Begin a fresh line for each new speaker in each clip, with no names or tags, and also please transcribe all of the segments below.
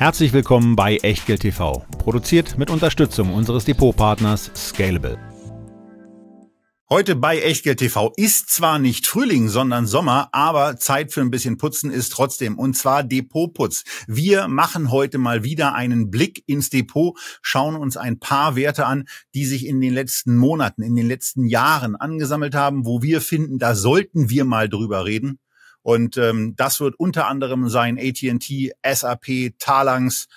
Herzlich willkommen bei Echtgeld TV, produziert mit Unterstützung unseres Depotpartners Scalable. Heute bei Echtgeld TV ist zwar nicht Frühling, sondern Sommer, aber Zeit für ein bisschen Putzen ist trotzdem. Und zwar Depotputz. Wir machen heute mal wieder einen Blick ins Depot, schauen uns ein paar Werte an, die sich in den letzten Monaten, in den letzten Jahren angesammelt haben, wo wir finden, da sollten wir mal drüber reden. Und ähm, das wird unter anderem sein AT&T, SAP, Talangs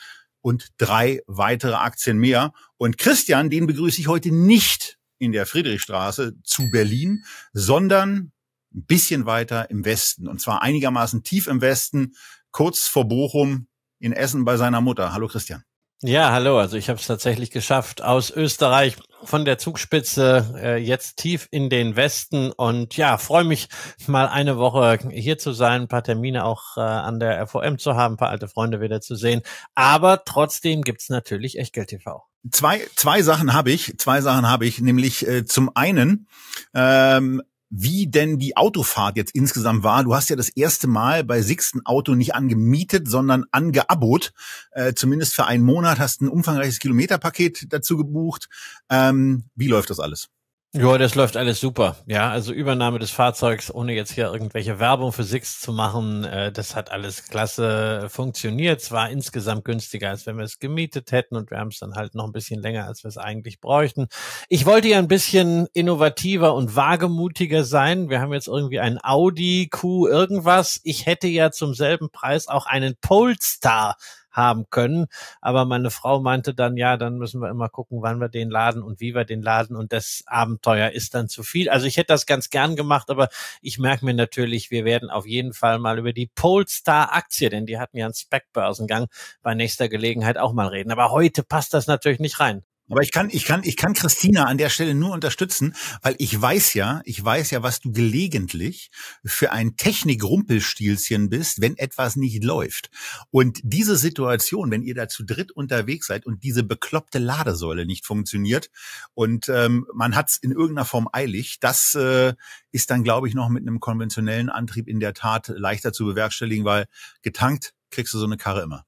und drei weitere Aktien mehr. Und Christian, den begrüße ich heute nicht in der Friedrichstraße zu Berlin, sondern ein bisschen weiter im Westen. Und zwar einigermaßen tief im Westen, kurz vor Bochum in Essen bei seiner Mutter. Hallo Christian.
Ja, hallo. Also ich habe es tatsächlich geschafft aus Österreich von der Zugspitze äh, jetzt tief in den Westen und ja, freue mich mal eine Woche hier zu sein, ein paar Termine auch äh, an der FOM zu haben, ein paar alte Freunde wieder zu sehen. Aber trotzdem gibt's natürlich Echtgeld
TV. Zwei, zwei Sachen habe ich, zwei Sachen habe ich, nämlich äh, zum einen ähm, wie denn die Autofahrt jetzt insgesamt war. Du hast ja das erste Mal bei Sixten Auto nicht angemietet, sondern angeabot. Äh, zumindest für einen Monat hast ein umfangreiches Kilometerpaket dazu gebucht. Ähm, wie läuft das alles?
Ja, das läuft alles super. Ja, also Übernahme des Fahrzeugs, ohne jetzt hier irgendwelche Werbung für Six zu machen, äh, das hat alles klasse funktioniert. Es war insgesamt günstiger, als wenn wir es gemietet hätten und wir haben es dann halt noch ein bisschen länger, als wir es eigentlich bräuchten. Ich wollte ja ein bisschen innovativer und wagemutiger sein. Wir haben jetzt irgendwie einen Audi Q irgendwas. Ich hätte ja zum selben Preis auch einen Polestar haben können. Aber meine Frau meinte dann, ja, dann müssen wir immer gucken, wann wir den laden und wie wir den laden. Und das Abenteuer ist dann zu viel. Also ich hätte das ganz gern gemacht, aber ich merke mir natürlich, wir werden auf jeden Fall mal über die Polestar-Aktie, denn die hatten ja einen
Speckbörsengang, bei nächster Gelegenheit auch mal reden. Aber heute passt das natürlich nicht rein. Aber ich kann, ich kann, ich kann Christina an der Stelle nur unterstützen, weil ich weiß ja, ich weiß ja, was du gelegentlich für ein Technik-Rumpelstilzchen bist, wenn etwas nicht läuft. Und diese Situation, wenn ihr da zu dritt unterwegs seid und diese bekloppte Ladesäule nicht funktioniert und ähm, man hat es in irgendeiner Form eilig, das äh, ist dann, glaube ich, noch mit einem konventionellen Antrieb in der Tat leichter zu bewerkstelligen, weil getankt kriegst du so eine Karre immer.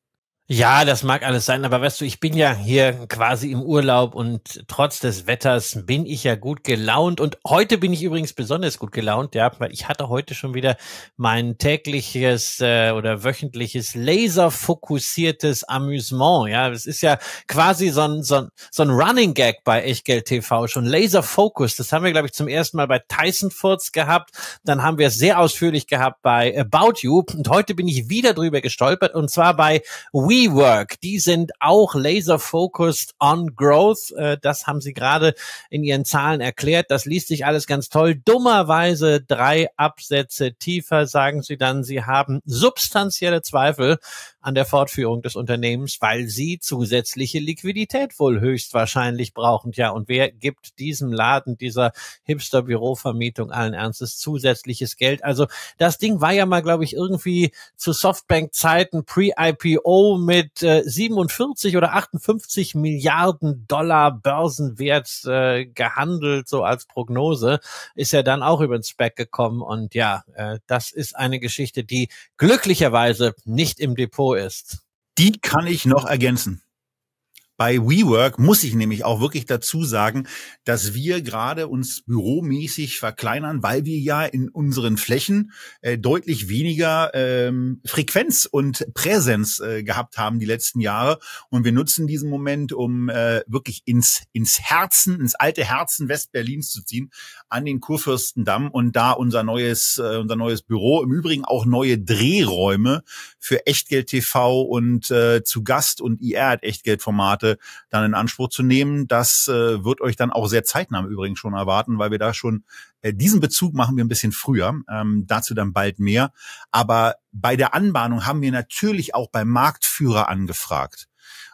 Ja, das mag alles sein, aber weißt du, ich bin ja hier quasi im Urlaub und trotz des Wetters bin ich ja gut gelaunt und heute bin ich übrigens besonders gut gelaunt, ja, weil ich hatte heute schon wieder mein tägliches äh, oder wöchentliches laserfokussiertes Amüsement, ja, es ist ja quasi so ein, so ein, so ein Running Gag bei Echtgeld TV schon, Laserfokus, das haben wir glaube ich zum ersten Mal bei Tyson Furz gehabt, dann haben wir es sehr ausführlich gehabt bei About You und heute bin ich wieder drüber gestolpert und zwar bei We WeWork. Die sind auch laser focused on growth. Äh, das haben sie gerade in ihren Zahlen erklärt. Das liest sich alles ganz toll. Dummerweise drei Absätze tiefer sagen sie dann, sie haben substanzielle Zweifel, an der Fortführung des Unternehmens, weil sie zusätzliche Liquidität wohl höchstwahrscheinlich brauchen. Ja, und wer gibt diesem Laden, dieser Hipster-Bürovermietung allen Ernstes zusätzliches Geld? Also das Ding war ja mal, glaube ich, irgendwie zu Softbank-Zeiten pre-IPO mit äh, 47 oder 58 Milliarden Dollar Börsenwert äh, gehandelt, so als Prognose, ist ja dann auch über den Speck gekommen.
Und ja, äh, das ist eine Geschichte, die glücklicherweise nicht im Depot ist. Die kann ich noch ergänzen. Bei WeWork muss ich nämlich auch wirklich dazu sagen, dass wir gerade uns büromäßig verkleinern, weil wir ja in unseren Flächen äh, deutlich weniger ähm, Frequenz und Präsenz äh, gehabt haben die letzten Jahre. Und wir nutzen diesen Moment, um äh, wirklich ins, ins Herzen, ins alte Herzen Westberlins zu ziehen, an den Kurfürstendamm und da unser neues, äh, unser neues Büro, im Übrigen auch neue Drehräume für Echtgeld TV und äh, zu Gast und IR hat Echtgeldformate Monate dann in Anspruch zu nehmen. Das äh, wird euch dann auch sehr zeitnah im Übrigen schon erwarten, weil wir da schon äh, diesen Bezug machen wir ein bisschen früher. Ähm, dazu dann bald mehr. Aber bei der Anbahnung haben wir natürlich auch beim Marktführer angefragt.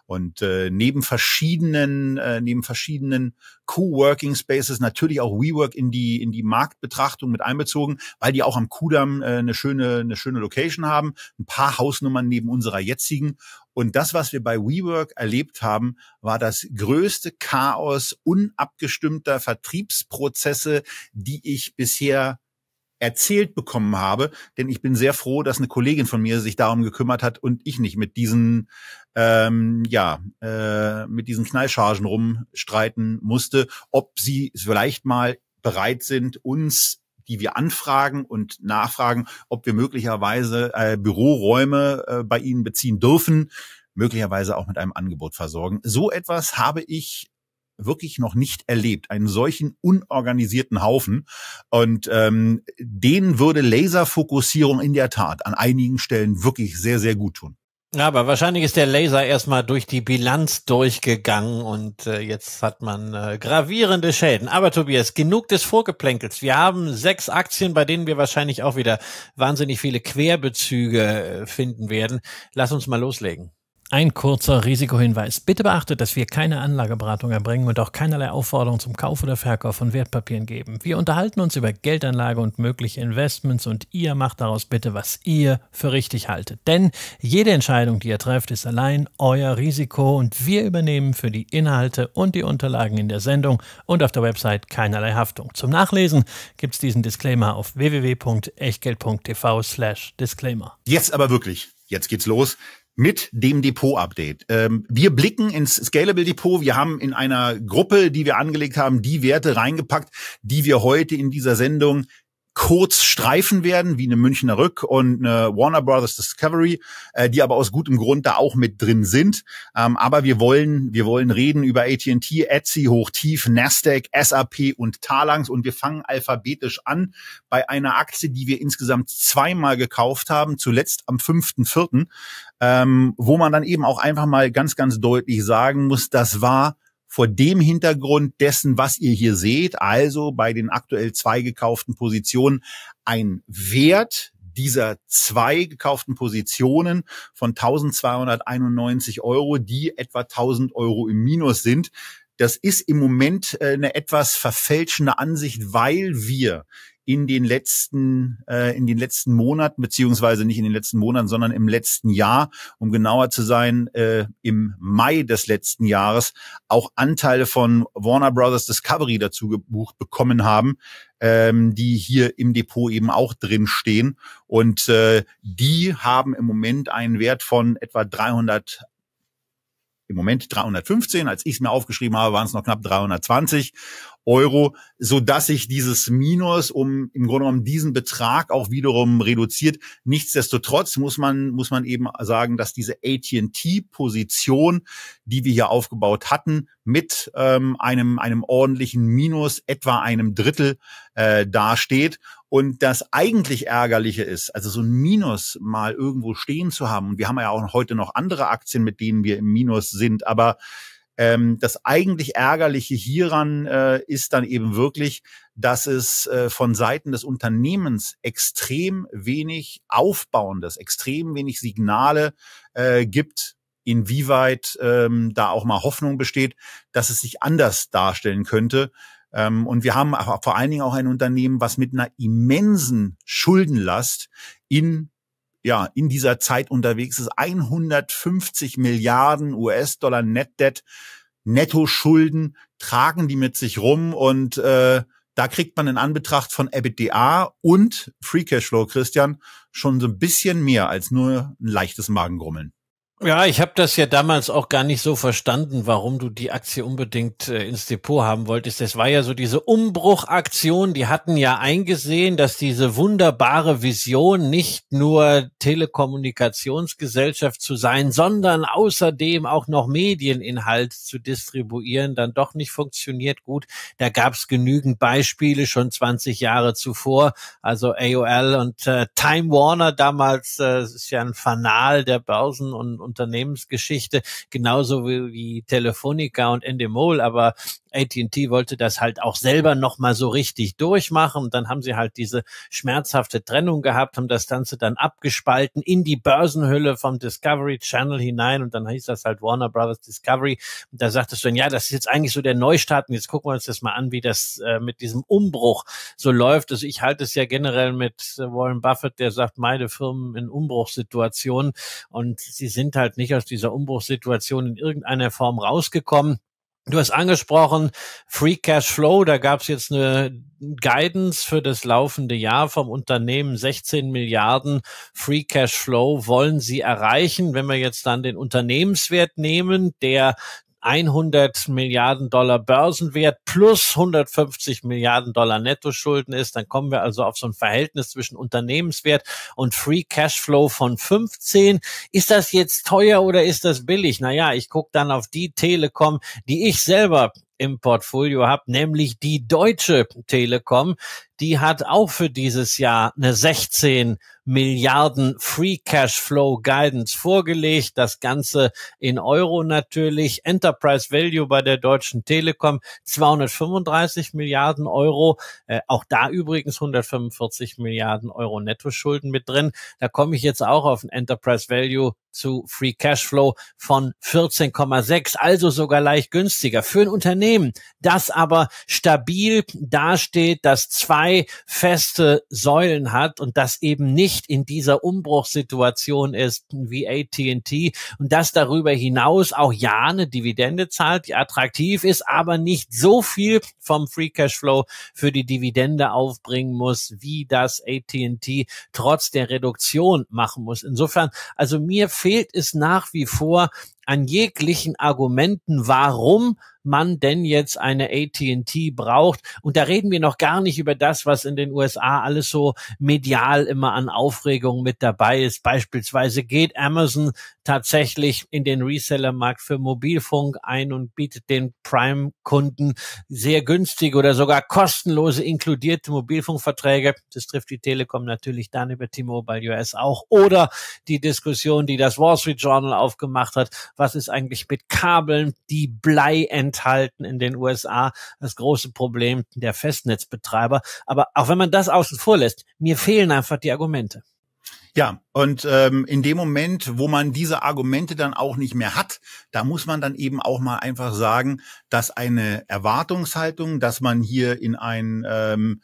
Und äh, neben verschiedenen, äh, neben verschiedenen Co-working Spaces natürlich auch WeWork in die in die Marktbetrachtung mit einbezogen, weil die auch am Kudamm äh, eine schöne eine schöne Location haben, ein paar Hausnummern neben unserer jetzigen und das, was wir bei WeWork erlebt haben, war das größte Chaos unabgestimmter Vertriebsprozesse, die ich bisher erzählt bekommen habe. Denn ich bin sehr froh, dass eine Kollegin von mir sich darum gekümmert hat und ich nicht mit diesen, ähm, ja, äh, mit diesen Knallchargen rumstreiten musste, ob sie vielleicht mal bereit sind, uns die wir anfragen und nachfragen, ob wir möglicherweise äh, Büroräume äh, bei ihnen beziehen dürfen, möglicherweise auch mit einem Angebot versorgen. So etwas habe ich wirklich noch nicht erlebt, einen solchen unorganisierten Haufen. Und ähm, den würde Laserfokussierung in der Tat an einigen Stellen wirklich sehr, sehr gut tun.
Ja, aber wahrscheinlich ist der Laser erstmal durch die Bilanz durchgegangen und äh, jetzt hat man äh, gravierende Schäden. Aber Tobias, genug des Vorgeplänkels. Wir haben sechs Aktien, bei denen wir wahrscheinlich auch wieder wahnsinnig viele Querbezüge äh, finden werden. Lass uns mal loslegen. Ein kurzer Risikohinweis. Bitte beachtet, dass wir keine Anlageberatung erbringen und auch keinerlei Aufforderung zum Kauf oder Verkauf von Wertpapieren geben. Wir unterhalten uns über Geldanlage und mögliche Investments und ihr macht daraus bitte, was ihr für richtig haltet. Denn jede Entscheidung, die ihr trefft, ist allein euer Risiko und wir übernehmen für die Inhalte und die Unterlagen in der Sendung und auf der Website keinerlei Haftung. Zum Nachlesen gibt es diesen Disclaimer auf www.echtgeld.tv slash Disclaimer.
Jetzt aber wirklich. Jetzt geht's los mit dem Depot-Update. Ähm, wir blicken ins Scalable Depot. Wir haben in einer Gruppe, die wir angelegt haben, die Werte reingepackt, die wir heute in dieser Sendung kurz Streifen werden, wie eine Münchner Rück und eine Warner Brothers Discovery, äh, die aber aus gutem Grund da auch mit drin sind. Ähm, aber wir wollen, wir wollen reden über AT&T, Etsy, Hochtief, Nasdaq, SAP und Talangs und wir fangen alphabetisch an bei einer Aktie, die wir insgesamt zweimal gekauft haben, zuletzt am 5.4., ähm, wo man dann eben auch einfach mal ganz, ganz deutlich sagen muss, das war vor dem Hintergrund dessen, was ihr hier seht, also bei den aktuell zwei gekauften Positionen, ein Wert dieser zwei gekauften Positionen von 1291 Euro, die etwa 1000 Euro im Minus sind. Das ist im Moment äh, eine etwas verfälschende Ansicht, weil wir in den letzten äh, in den letzten Monaten beziehungsweise nicht in den letzten Monaten, sondern im letzten Jahr, um genauer zu sein, äh, im Mai des letzten Jahres auch Anteile von Warner Brothers Discovery dazu gebucht bekommen haben, ähm, die hier im Depot eben auch drin stehen und äh, die haben im Moment einen Wert von etwa 300 im Moment 315. Als ich es mir aufgeschrieben habe, waren es noch knapp 320 Euro, so dass sich dieses Minus um im Grunde genommen diesen Betrag auch wiederum reduziert. Nichtsdestotrotz muss man muss man eben sagen, dass diese AT&T-Position, die wir hier aufgebaut hatten, mit ähm, einem einem ordentlichen Minus etwa einem Drittel äh, dasteht und das eigentlich Ärgerliche ist, also so ein Minus mal irgendwo stehen zu haben, und wir haben ja auch heute noch andere Aktien, mit denen wir im Minus sind, aber ähm, das eigentlich Ärgerliche hieran äh, ist dann eben wirklich, dass es äh, von Seiten des Unternehmens extrem wenig Aufbauendes, extrem wenig Signale äh, gibt, inwieweit ähm, da auch mal Hoffnung besteht, dass es sich anders darstellen könnte ähm, und wir haben vor allen Dingen auch ein Unternehmen, was mit einer immensen Schuldenlast in ja, in dieser Zeit unterwegs ist 150 Milliarden US-Dollar Net-Debt, Netto-Schulden tragen die mit sich rum und äh, da kriegt man in Anbetracht von EBITDA und Free Cashflow, Christian, schon so ein bisschen mehr als nur ein leichtes Magengrummeln.
Ja, ich habe das ja damals auch gar nicht so verstanden, warum du die Aktie unbedingt äh, ins Depot haben wolltest. Das war ja so diese Umbruchaktion, die hatten ja eingesehen, dass diese wunderbare Vision nicht nur Telekommunikationsgesellschaft zu sein, sondern außerdem auch noch Medieninhalt zu distribuieren, dann doch nicht funktioniert gut. Da gab's genügend Beispiele schon 20 Jahre zuvor, also AOL und äh, Time Warner damals, äh, ist ja ein Fanal der Börsen und Unternehmensgeschichte, genauso wie, wie Telefonica und Endemol, aber AT&T wollte das halt auch selber nochmal so richtig durchmachen. dann haben sie halt diese schmerzhafte Trennung gehabt, haben das Ganze dann abgespalten in die Börsenhülle vom Discovery Channel hinein. Und dann hieß das halt Warner Brothers Discovery. Und da sagtest du dann, ja, das ist jetzt eigentlich so der Neustart. Und jetzt gucken wir uns das mal an, wie das äh, mit diesem Umbruch so läuft. Also ich halte es ja generell mit Warren Buffett, der sagt, meine Firmen in Umbruchssituationen. Und sie sind halt nicht aus dieser Umbruchssituation in irgendeiner Form rausgekommen. Du hast angesprochen, Free Cash Flow, da gab es jetzt eine Guidance für das laufende Jahr vom Unternehmen. 16 Milliarden Free Cash Flow wollen sie erreichen. Wenn wir jetzt dann den Unternehmenswert nehmen, der 100 Milliarden Dollar Börsenwert plus 150 Milliarden Dollar Nettoschulden ist, dann kommen wir also auf so ein Verhältnis zwischen Unternehmenswert und Free Cashflow von 15. Ist das jetzt teuer oder ist das billig? Naja, ich gucke dann auf die Telekom, die ich selber im Portfolio habt, nämlich die Deutsche Telekom. Die hat auch für dieses Jahr eine 16 Milliarden Free Cash Flow Guidance vorgelegt. Das Ganze in Euro natürlich. Enterprise Value bei der Deutschen Telekom 235 Milliarden Euro. Äh, auch da übrigens 145 Milliarden Euro Nettoschulden mit drin. Da komme ich jetzt auch auf ein Enterprise Value zu Free Cashflow von 14,6, also sogar leicht günstiger. Für ein Unternehmen, das aber stabil dasteht, das zwei feste Säulen hat und das eben nicht in dieser Umbruchssituation ist wie AT&T und das darüber hinaus auch ja eine Dividende zahlt, die attraktiv ist, aber nicht so viel vom Free Cashflow für die Dividende aufbringen muss, wie das AT&T trotz der Reduktion machen muss. Insofern, also mir fehlt es nach wie vor an jeglichen Argumenten, warum man denn jetzt eine AT&T braucht. Und da reden wir noch gar nicht über das, was in den USA alles so medial immer an Aufregung mit dabei ist. Beispielsweise geht Amazon tatsächlich in den Resellermarkt für Mobilfunk ein und bietet den Prime-Kunden sehr günstige oder sogar kostenlose inkludierte Mobilfunkverträge. Das trifft die Telekom natürlich dann über T-Mobile US auch. Oder die Diskussion, die das Wall Street Journal aufgemacht hat, was ist eigentlich mit Kabeln, die Blei enthalten in den USA, das große Problem der Festnetzbetreiber. Aber auch wenn man das außen vor lässt, mir
fehlen einfach die Argumente. Ja, und ähm, in dem Moment, wo man diese Argumente dann auch nicht mehr hat, da muss man dann eben auch mal einfach sagen, dass eine Erwartungshaltung, dass man hier in ein ähm,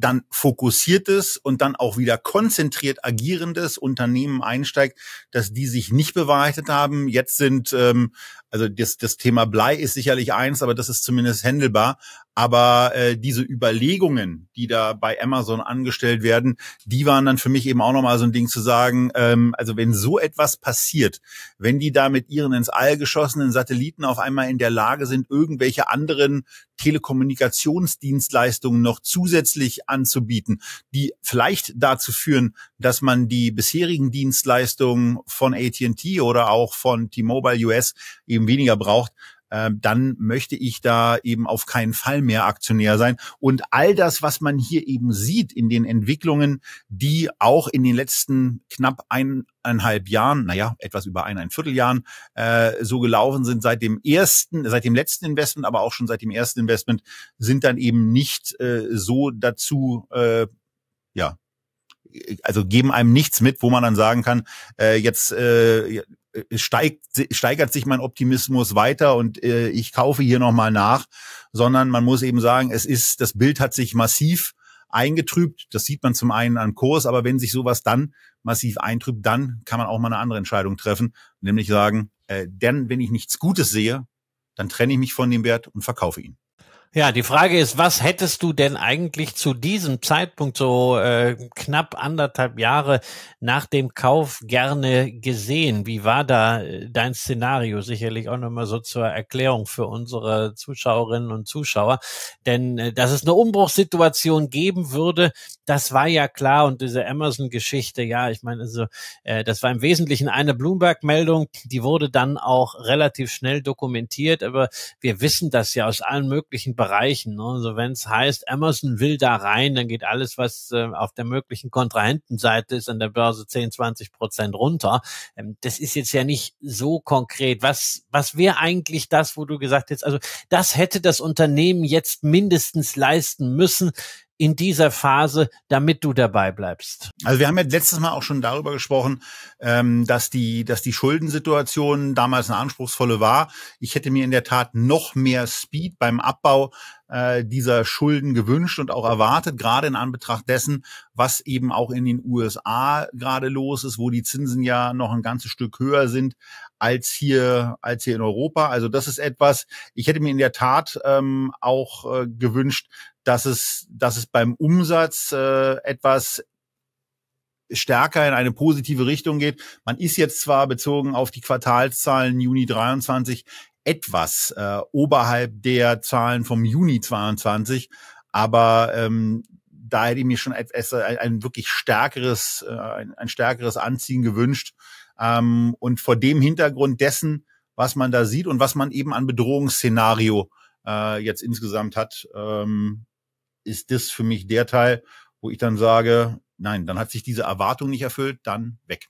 dann fokussiertes und dann auch wieder konzentriert agierendes Unternehmen einsteigt, dass die sich nicht bewahrheitet haben. Jetzt sind, ähm, also das, das Thema Blei ist sicherlich eins, aber das ist zumindest händelbar. Aber äh, diese Überlegungen, die da bei Amazon angestellt werden, die waren dann für mich eben auch nochmal so ein Ding zu sagen, ähm, also wenn so etwas passiert, wenn die da mit ihren ins All geschossenen Satelliten auf einmal in der Lage sind, irgendwelche anderen Telekommunikationsdienstleistungen noch zusätzlich anzubieten, die vielleicht dazu führen, dass man die bisherigen Dienstleistungen von AT&T oder auch von T-Mobile US eben weniger braucht, ähm, dann möchte ich da eben auf keinen Fall mehr Aktionär sein. Und all das, was man hier eben sieht in den Entwicklungen, die auch in den letzten knapp eineinhalb Jahren, naja, etwas über ein, ein Vierteljahren äh, so gelaufen sind, seit dem ersten, seit dem letzten Investment, aber auch schon seit dem ersten Investment, sind dann eben nicht äh, so dazu, äh, ja, also geben einem nichts mit, wo man dann sagen kann, äh, jetzt äh, äh, steigt, steigert sich mein Optimismus weiter und äh, ich kaufe hier nochmal nach, sondern man muss eben sagen, es ist, das Bild hat sich massiv eingetrübt. Das sieht man zum einen an Kurs, aber wenn sich sowas dann massiv eintrübt, dann kann man auch mal eine andere Entscheidung treffen, nämlich sagen, äh, denn wenn ich nichts Gutes sehe, dann trenne ich mich von dem Wert und verkaufe ihn.
Ja, die Frage ist, was hättest du denn eigentlich zu diesem Zeitpunkt, so äh, knapp anderthalb Jahre nach dem Kauf, gerne gesehen? Wie war da äh, dein Szenario? Sicherlich auch nochmal so zur Erklärung für unsere Zuschauerinnen und Zuschauer. Denn äh, dass es eine Umbruchssituation geben würde, das war ja klar. Und diese Amazon-Geschichte, ja, ich meine, also, äh, das war im Wesentlichen eine Bloomberg-Meldung, die wurde dann auch relativ schnell dokumentiert, aber wir wissen das ja aus allen möglichen Bereichen. Ne? Also wenn es heißt, Amazon will da rein, dann geht alles, was äh, auf der möglichen Kontrahentenseite ist, an der Börse 10, 20 Prozent runter. Ähm, das ist jetzt ja nicht so konkret. Was, was wäre eigentlich das, wo du gesagt hättest, also das hätte das Unternehmen
jetzt mindestens leisten müssen, in dieser Phase, damit du dabei bleibst? Also wir haben ja letztes Mal auch schon darüber gesprochen, ähm, dass die, dass die Schuldensituation damals eine anspruchsvolle war. Ich hätte mir in der Tat noch mehr Speed beim Abbau äh, dieser Schulden gewünscht und auch erwartet, gerade in Anbetracht dessen, was eben auch in den USA gerade los ist, wo die Zinsen ja noch ein ganzes Stück höher sind als hier, als hier in Europa. Also das ist etwas, ich hätte mir in der Tat ähm, auch äh, gewünscht, dass es, dass es beim Umsatz äh, etwas stärker in eine positive Richtung geht. Man ist jetzt zwar bezogen auf die Quartalszahlen Juni 23 etwas äh, oberhalb der Zahlen vom Juni 22, aber ähm, da hätte ich mir schon etwas, ein, äh, ein wirklich stärkeres, äh, ein, ein stärkeres Anziehen gewünscht. Ähm, und vor dem Hintergrund dessen, was man da sieht und was man eben an Bedrohungsszenario äh, jetzt insgesamt hat, ähm, ist das für mich der Teil, wo ich dann sage, nein, dann hat sich diese Erwartung nicht erfüllt, dann weg.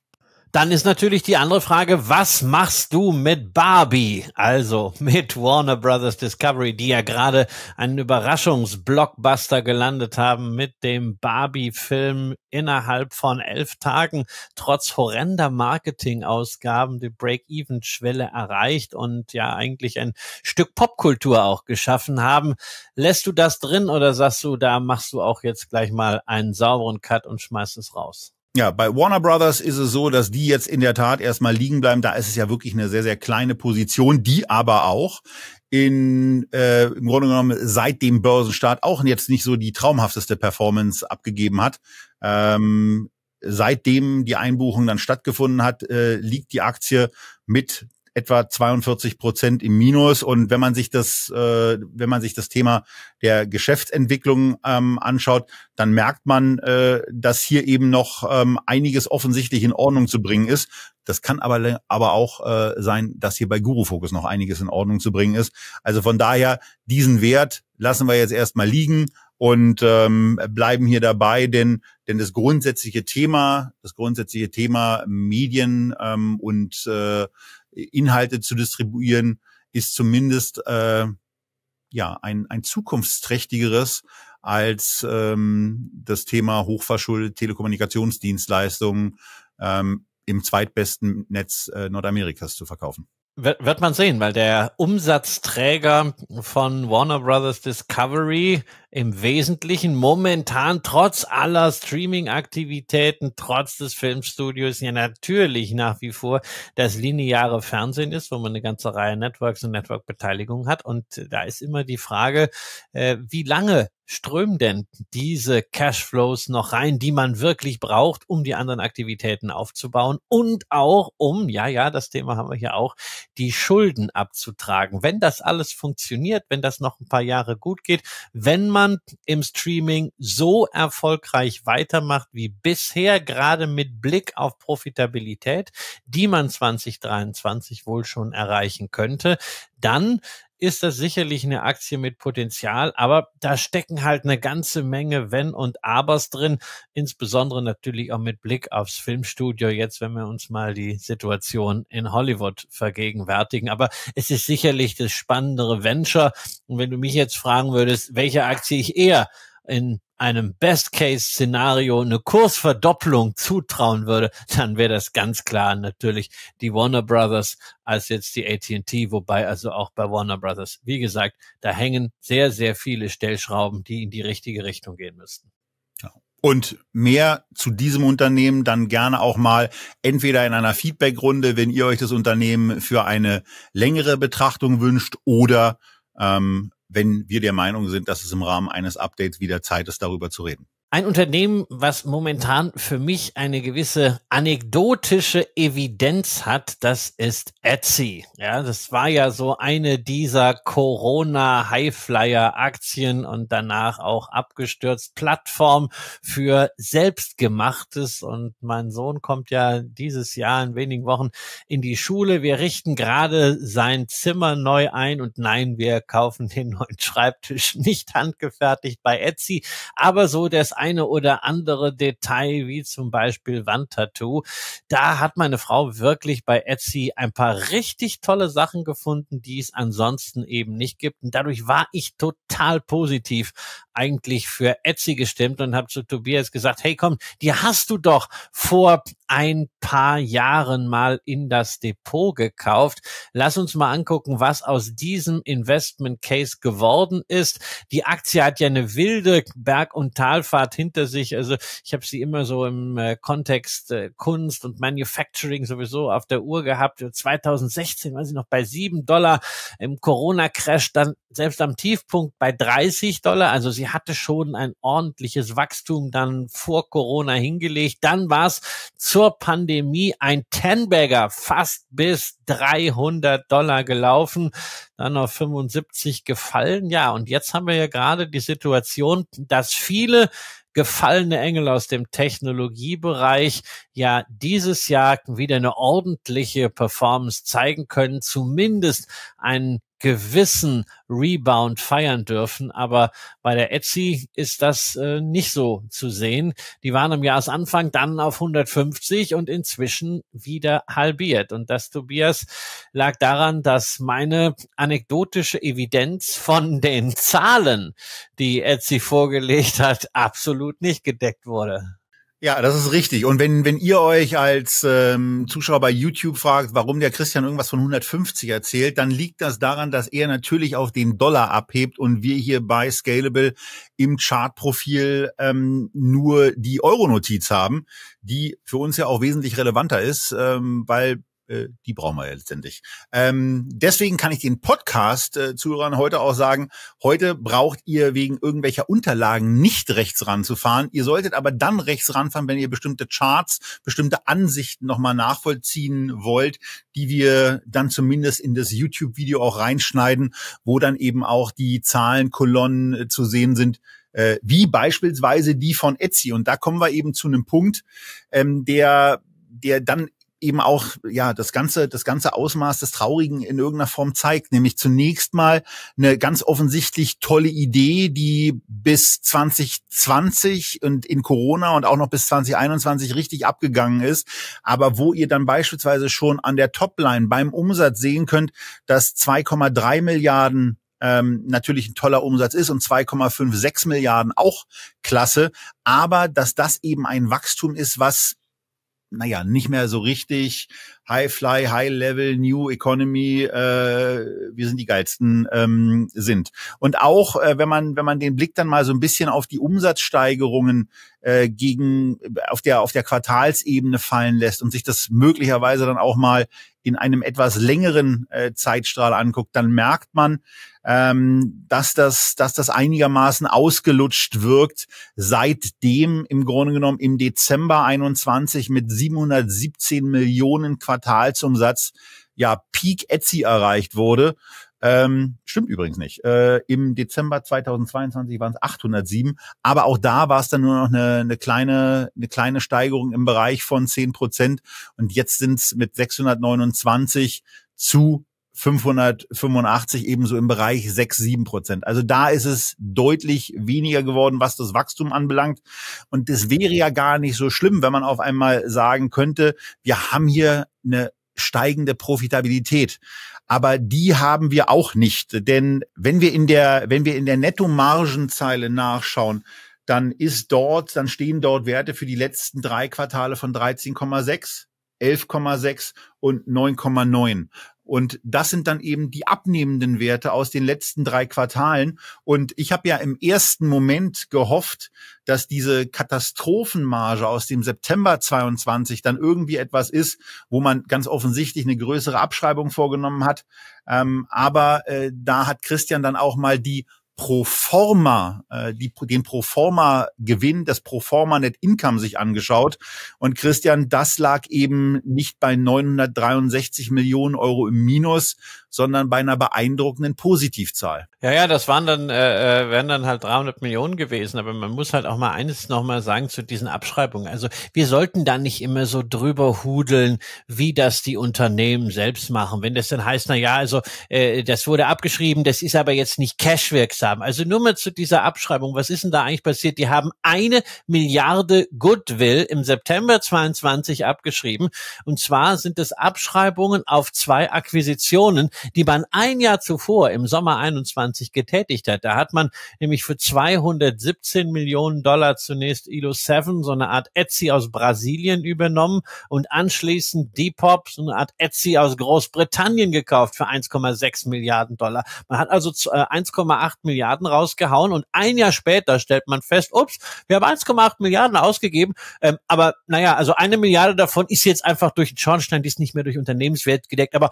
Dann ist natürlich die andere Frage, was
machst du mit Barbie? Also mit Warner Brothers Discovery, die ja gerade einen Überraschungsblockbuster gelandet haben mit dem Barbie-Film innerhalb von elf Tagen, trotz horrender Marketingausgaben, die Break-Even-Schwelle erreicht und ja eigentlich ein Stück Popkultur auch geschaffen haben. Lässt du das drin oder sagst du, da machst du auch jetzt gleich mal einen sauberen Cut und schmeißt es raus?
Ja, bei Warner Brothers ist es so, dass die jetzt in der Tat erstmal liegen bleiben. Da ist es ja wirklich eine sehr, sehr kleine Position, die aber auch in äh, im Grunde genommen seit dem Börsenstart auch jetzt nicht so die traumhafteste Performance abgegeben hat. Ähm, seitdem die Einbuchung dann stattgefunden hat, äh, liegt die Aktie mit etwa 42 Prozent im Minus. Und wenn man sich das, äh, wenn man sich das Thema der Geschäftsentwicklung ähm, anschaut, dann merkt man, äh, dass hier eben noch ähm, einiges offensichtlich in Ordnung zu bringen ist. Das kann aber, aber auch äh, sein, dass hier bei Guru Focus noch einiges in Ordnung zu bringen ist. Also von daher, diesen Wert lassen wir jetzt erstmal liegen und ähm, bleiben hier dabei, denn, denn das grundsätzliche Thema, das grundsätzliche Thema Medien ähm, und äh, Inhalte zu distribuieren, ist zumindest äh, ja ein, ein zukunftsträchtigeres als ähm, das Thema hochverschuldete Telekommunikationsdienstleistungen ähm, im zweitbesten Netz äh, Nordamerikas zu verkaufen.
Wird man sehen, weil der Umsatzträger von Warner Brothers Discovery im Wesentlichen momentan trotz aller Streaming-Aktivitäten, trotz des Filmstudios ja natürlich nach wie vor das lineare Fernsehen ist, wo man eine ganze Reihe Networks und Network-Beteiligung hat. Und da ist immer die Frage, äh, wie lange strömen denn diese Cashflows noch rein, die man wirklich braucht, um die anderen Aktivitäten aufzubauen und auch um, ja, ja, das Thema haben wir hier auch, die Schulden abzutragen. Wenn das alles funktioniert, wenn das noch ein paar Jahre gut geht, wenn man im Streaming so erfolgreich weitermacht wie bisher, gerade mit Blick auf Profitabilität, die man 2023 wohl schon erreichen könnte, dann ist das sicherlich eine Aktie mit Potenzial, aber da stecken halt eine ganze Menge Wenn und Abers drin, insbesondere natürlich auch mit Blick aufs Filmstudio jetzt, wenn wir uns mal die Situation in Hollywood vergegenwärtigen. Aber es ist sicherlich das spannendere Venture. Und wenn du mich jetzt fragen würdest, welche Aktie ich eher in einem Best-Case-Szenario eine Kursverdopplung zutrauen würde, dann wäre das ganz klar natürlich die Warner Brothers als jetzt die AT&T, wobei also auch bei Warner Brothers, wie gesagt, da hängen sehr, sehr viele Stellschrauben, die in die richtige Richtung gehen müssten.
Und mehr zu diesem Unternehmen dann gerne auch mal entweder in einer Feedback-Runde, wenn ihr euch das Unternehmen für eine längere Betrachtung wünscht oder ähm, wenn wir der Meinung sind, dass es im Rahmen eines Updates wieder Zeit ist, darüber zu reden.
Ein Unternehmen, was momentan für mich eine gewisse anekdotische Evidenz hat, das ist Etsy. Ja, das war ja so eine dieser Corona Highflyer Aktien und danach auch abgestürzt Plattform für selbstgemachtes und mein Sohn kommt ja dieses Jahr in wenigen Wochen in die Schule. Wir richten gerade sein Zimmer neu ein und nein, wir kaufen den neuen Schreibtisch nicht handgefertigt bei Etsy, aber so das eine oder andere Detail, wie zum Beispiel Wandtattoo. Da hat meine Frau wirklich bei Etsy ein paar richtig tolle Sachen gefunden, die es ansonsten eben nicht gibt. Und dadurch war ich total positiv eigentlich für Etsy gestimmt und habe zu Tobias gesagt, hey komm, die hast du doch vor ein paar Jahren mal in das Depot gekauft. Lass uns mal angucken, was aus diesem Investment Case geworden ist. Die Aktie hat ja eine wilde Berg- und Talfahrt hinter sich. Also ich habe sie immer so im äh, Kontext äh, Kunst und Manufacturing sowieso auf der Uhr gehabt. 2016 war sie noch bei sieben Dollar, im Corona-Crash dann selbst am Tiefpunkt bei 30 Dollar. Also sie hatte schon ein ordentliches Wachstum dann vor Corona hingelegt. Dann war es zur Pandemie ein Tenbagger, fast bis 300 Dollar gelaufen, dann auf 75 gefallen. Ja, und jetzt haben wir ja gerade die Situation, dass viele gefallene Engel aus dem Technologiebereich ja dieses Jahr wieder eine ordentliche Performance zeigen können, zumindest einen gewissen Rebound feiern dürfen. Aber bei der Etsy ist das äh, nicht so zu sehen. Die waren am Jahresanfang dann auf 150 und inzwischen wieder halbiert. Und das, Tobias, lag daran, dass meine anekdotische Evidenz von den Zahlen,
die Etsy vorgelegt hat, absolut nicht gedeckt wurde. Ja, das ist richtig. Und wenn, wenn ihr euch als ähm, Zuschauer bei YouTube fragt, warum der Christian irgendwas von 150 erzählt, dann liegt das daran, dass er natürlich auf den Dollar abhebt und wir hier bei Scalable im Chartprofil ähm, nur die Euro-Notiz haben, die für uns ja auch wesentlich relevanter ist, ähm, weil äh, die brauchen wir ja letztendlich. Ähm, deswegen kann ich den Podcast-Zuhörern heute auch sagen, heute braucht ihr wegen irgendwelcher Unterlagen nicht rechts ranzufahren. Ihr solltet aber dann rechts ranfahren, wenn ihr bestimmte Charts, bestimmte Ansichten nochmal nachvollziehen wollt, die wir dann zumindest in das YouTube-Video auch reinschneiden, wo dann eben auch die Zahlenkolonnen äh, zu sehen sind, äh, wie beispielsweise die von Etsy. Und da kommen wir eben zu einem Punkt, ähm, der der dann eben auch ja das ganze das ganze Ausmaß des Traurigen in irgendeiner Form zeigt, nämlich zunächst mal eine ganz offensichtlich tolle Idee, die bis 2020 und in Corona und auch noch bis 2021 richtig abgegangen ist, aber wo ihr dann beispielsweise schon an der Topline beim Umsatz sehen könnt, dass 2,3 Milliarden ähm, natürlich ein toller Umsatz ist und 2,56 Milliarden auch klasse, aber dass das eben ein Wachstum ist, was naja, nicht mehr so richtig High Fly, High Level, New Economy, äh, wir sind die geilsten ähm, sind. Und auch äh, wenn man wenn man den Blick dann mal so ein bisschen auf die Umsatzsteigerungen äh, gegen auf der auf der Quartalsebene fallen lässt und sich das möglicherweise dann auch mal in einem etwas längeren äh, Zeitstrahl anguckt, dann merkt man, ähm, dass, das, dass das einigermaßen ausgelutscht wirkt, seitdem im Grunde genommen im Dezember 21 mit 717 Millionen Quartalsumsatz ja Peak Etsy erreicht wurde ähm, stimmt übrigens nicht. Äh, Im Dezember 2022 waren es 807, aber auch da war es dann nur noch eine, eine kleine eine kleine Steigerung im Bereich von 10 Prozent und jetzt sind es mit 629 zu 585 ebenso im Bereich 6, 7 Prozent. Also da ist es deutlich weniger geworden, was das Wachstum anbelangt. Und das wäre ja gar nicht so schlimm, wenn man auf einmal sagen könnte, wir haben hier eine steigende Profitabilität. Aber die haben wir auch nicht. Denn wenn wir in der, wenn wir in der Nettomargenzeile nachschauen, dann ist dort, dann stehen dort Werte für die letzten drei Quartale von 13,6, 11,6 und 9,9. Und das sind dann eben die abnehmenden Werte aus den letzten drei Quartalen. Und ich habe ja im ersten Moment gehofft, dass diese Katastrophenmarge aus dem September 22 dann irgendwie etwas ist, wo man ganz offensichtlich eine größere Abschreibung vorgenommen hat. Ähm, aber äh, da hat Christian dann auch mal die Proforma, äh, die, den Proforma-Gewinn, das Proforma Net Income sich angeschaut. Und Christian, das lag eben nicht bei 963 Millionen Euro im Minus, sondern bei einer beeindruckenden Positivzahl.
Ja, ja, das waren dann, äh, äh wären dann halt 300 Millionen gewesen. Aber man muss halt auch mal eines nochmal sagen zu diesen Abschreibungen. Also wir sollten da nicht immer so drüber hudeln, wie das die Unternehmen selbst machen. Wenn das dann heißt, na ja, also äh, das wurde abgeschrieben, das ist aber jetzt nicht cashwirksam. Also nur mal zu dieser Abschreibung. Was ist denn da eigentlich passiert? Die haben eine Milliarde Goodwill im September 22 abgeschrieben. Und zwar sind es Abschreibungen auf zwei Akquisitionen, die man ein Jahr zuvor im Sommer 21 getätigt hat. Da hat man nämlich für 217 Millionen Dollar zunächst Ilo 7, so eine Art Etsy aus Brasilien übernommen und anschließend Depop, so eine Art Etsy aus Großbritannien gekauft für 1,6 Milliarden Dollar. Man hat also 1,8 äh, Milliarden rausgehauen und ein Jahr später stellt man fest, ups, wir haben 1,8 Milliarden ausgegeben, ähm, aber naja, also eine Milliarde davon ist jetzt einfach durch den Schornstein, die ist nicht mehr durch Unternehmenswert gedeckt, aber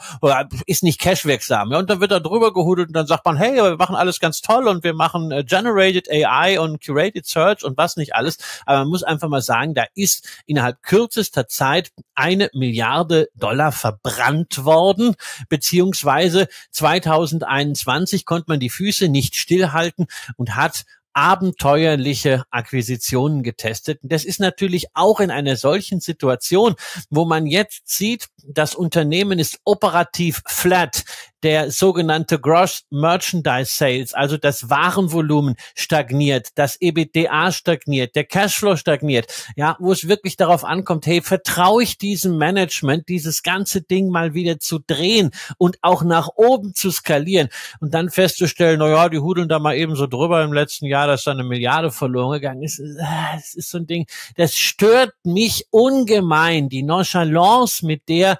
ist nicht Cash fleischwirksam. Ja, und dann wird da drüber gehudelt und dann sagt man, hey, wir machen alles ganz toll und wir machen äh, Generated AI und Curated Search und was nicht alles. Aber man muss einfach mal sagen, da ist innerhalb kürzester Zeit eine Milliarde Dollar verbrannt worden, beziehungsweise 2021 konnte man die Füße nicht stillhalten und hat abenteuerliche Akquisitionen getestet. Das ist natürlich auch in einer solchen Situation, wo man jetzt sieht, das Unternehmen ist operativ flat der sogenannte Gross Merchandise Sales, also das Warenvolumen stagniert, das EBDA stagniert, der Cashflow stagniert, ja, wo es wirklich darauf ankommt, hey, vertraue ich diesem Management, dieses ganze Ding mal wieder zu drehen und auch nach oben zu skalieren und dann festzustellen, naja, die hudeln da mal eben so drüber im letzten Jahr, dass da eine Milliarde verloren gegangen ist. Das ah, ist so ein Ding, das stört mich ungemein, die Nonchalance, mit der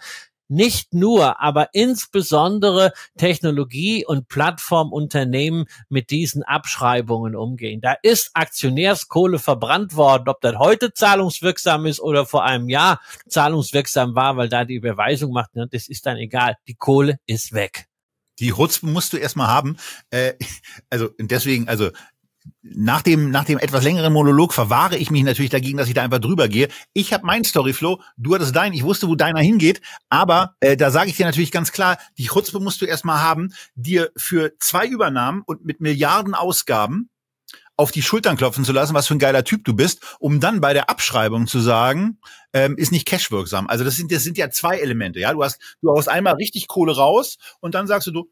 nicht nur, aber insbesondere Technologie- und Plattformunternehmen mit diesen Abschreibungen umgehen. Da ist Aktionärskohle verbrannt worden, ob das heute zahlungswirksam ist oder vor einem Jahr zahlungswirksam war, weil da die Überweisung macht, ne, das ist dann egal. Die
Kohle ist weg. Die Hutz musst du erstmal haben. Äh, also deswegen, also nach dem, nach dem etwas längeren Monolog verwahre ich mich natürlich dagegen, dass ich da einfach drüber gehe. Ich habe mein Storyflow, du hattest deinen, ich wusste, wo deiner hingeht, aber äh, da sage ich dir natürlich ganz klar, die Chutzpe musst du erstmal haben, dir für zwei Übernahmen und mit Milliarden Ausgaben auf die Schultern klopfen zu lassen, was für ein geiler Typ du bist, um dann bei der Abschreibung zu sagen, ähm, ist nicht cashwirksam. Also das sind, das sind ja zwei Elemente. Ja, du hast, du haust einmal richtig Kohle raus und dann sagst du, du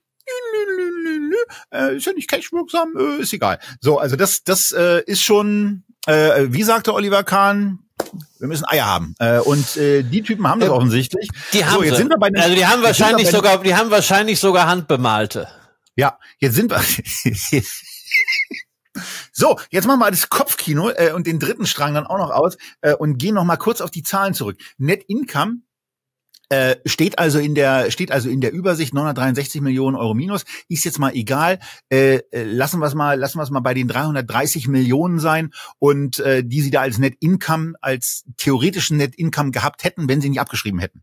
äh, ist ja nicht cashwirksam, äh, ist egal. So, also das, das äh, ist schon, äh, wie sagte Oliver Kahn, wir müssen Eier haben. Äh, und äh, die Typen haben das äh, offensichtlich. Die haben so, jetzt sie. sind wir bei den, also die haben wahrscheinlich sogar, die haben wahrscheinlich sogar handbemalte. Ja, jetzt sind wir. So, jetzt machen wir das Kopfkino äh, und den dritten Strang dann auch noch aus äh, und gehen noch mal kurz auf die Zahlen zurück. Net Income äh, steht also in der steht also in der Übersicht 963 Millionen Euro Minus ist jetzt mal egal äh, äh lassen wir es mal lassen wir mal bei den 330 Millionen sein und äh, die sie da als Net Income als theoretischen Net Income gehabt hätten wenn sie nicht abgeschrieben hätten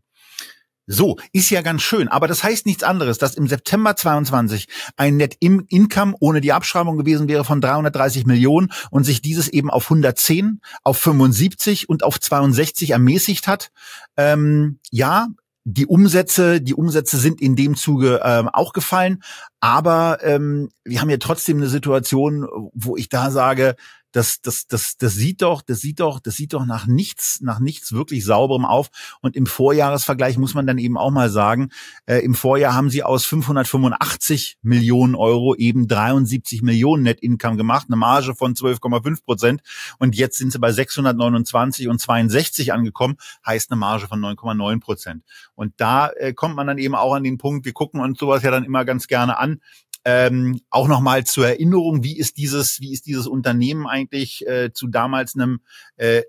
so, ist ja ganz schön, aber das heißt nichts anderes, dass im September 22 ein Net Income ohne die Abschreibung gewesen wäre von 330 Millionen und sich dieses eben auf 110, auf 75 und auf 62 ermäßigt hat. Ähm, ja, die Umsätze, die Umsätze sind in dem Zuge ähm, auch gefallen, aber ähm, wir haben ja trotzdem eine Situation, wo ich da sage, das, das, das, das sieht doch, das sieht doch, das sieht doch nach nichts, nach nichts wirklich sauberem auf. Und im Vorjahresvergleich muss man dann eben auch mal sagen, äh, im Vorjahr haben sie aus 585 Millionen Euro eben 73 Millionen Net Income gemacht, eine Marge von 12,5 Prozent. Und jetzt sind sie bei 629 und 62 angekommen, heißt eine Marge von 9,9 Prozent. Und da äh, kommt man dann eben auch an den Punkt, wir gucken uns sowas ja dann immer ganz gerne an, ähm, auch nochmal zur Erinnerung, wie ist dieses, wie ist dieses Unternehmen eigentlich äh, zu damals einem äh,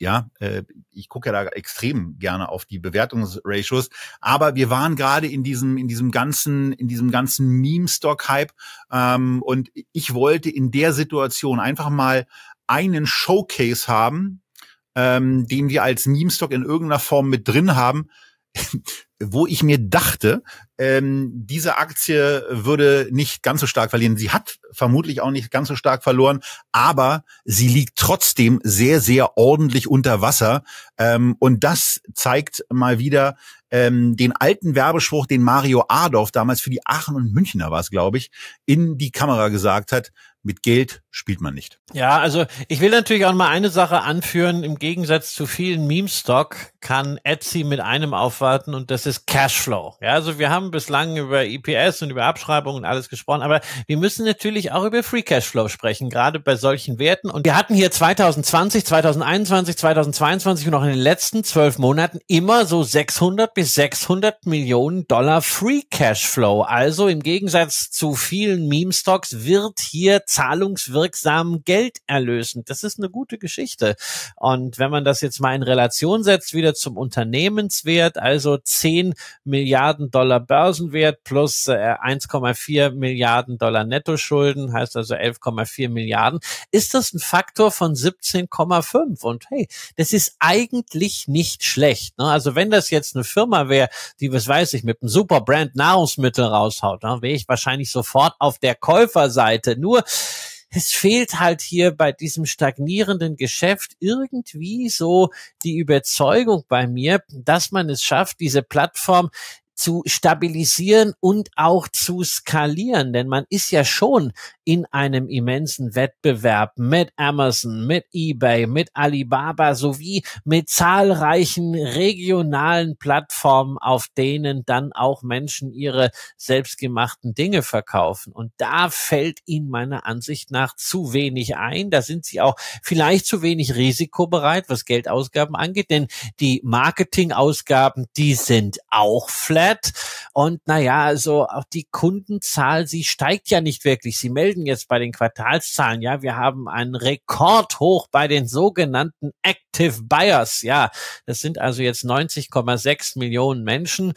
ja, äh, ich gucke ja da extrem gerne auf die Bewertungsratios. Aber wir waren gerade in diesem, in diesem ganzen, in diesem ganzen Meme-Stock-Hype. Ähm, und ich wollte in der Situation einfach mal einen Showcase haben, ähm, den wir als Meme-Stock in irgendeiner Form mit drin haben, wo ich mir dachte, ähm, diese Aktie würde nicht ganz so stark verlieren. Sie hat vermutlich auch nicht ganz so stark verloren, aber sie liegt trotzdem sehr, sehr ordentlich unter Wasser. Ähm, und das zeigt mal wieder ähm, den alten Werbespruch, den Mario Adorf damals für die Aachen und Münchner war es, glaube ich, in die Kamera gesagt hat mit Geld spielt man nicht.
Ja, also ich will natürlich auch mal eine Sache anführen. Im Gegensatz zu vielen Meme-Stock kann Etsy mit einem aufwarten und das ist Cashflow. Ja, also wir haben bislang über EPS und über Abschreibungen und alles gesprochen, aber wir müssen natürlich auch über Free Cashflow sprechen, gerade bei solchen Werten. Und wir hatten hier 2020, 2021, 2022 und auch in den letzten zwölf Monaten immer so 600 bis 600 Millionen Dollar Free Cashflow. Also im Gegensatz zu vielen Meme-Stocks wird hier zahlungswirksamen Geld erlösen. Das ist eine gute Geschichte. Und wenn man das jetzt mal in Relation setzt, wieder zum Unternehmenswert, also 10 Milliarden Dollar Börsenwert plus 1,4 äh, Milliarden Dollar Nettoschulden, heißt also 11,4 Milliarden, ist das ein Faktor von 17,5. Und hey, das ist eigentlich nicht schlecht. Ne? Also wenn das jetzt eine Firma wäre, die, was weiß ich, mit einem Superbrand Nahrungsmittel raushaut, dann ne, wäre ich wahrscheinlich sofort auf der Käuferseite. Nur es fehlt halt hier bei diesem stagnierenden Geschäft irgendwie so die Überzeugung bei mir, dass man es schafft, diese Plattform zu stabilisieren und auch zu skalieren. Denn man ist ja schon in einem immensen Wettbewerb mit Amazon, mit eBay, mit Alibaba sowie mit zahlreichen regionalen Plattformen, auf denen dann auch Menschen ihre selbstgemachten Dinge verkaufen. Und da fällt ihnen meiner Ansicht nach zu wenig ein. Da sind sie auch vielleicht zu wenig risikobereit, was Geldausgaben angeht, denn die Marketingausgaben, die sind auch flat. Flat. Und naja, also auch die Kundenzahl, sie steigt ja nicht wirklich. Sie melden jetzt bei den Quartalszahlen, ja, wir haben einen Rekordhoch bei den sogenannten Active Buyers. Ja, das sind also jetzt 90,6 Millionen Menschen.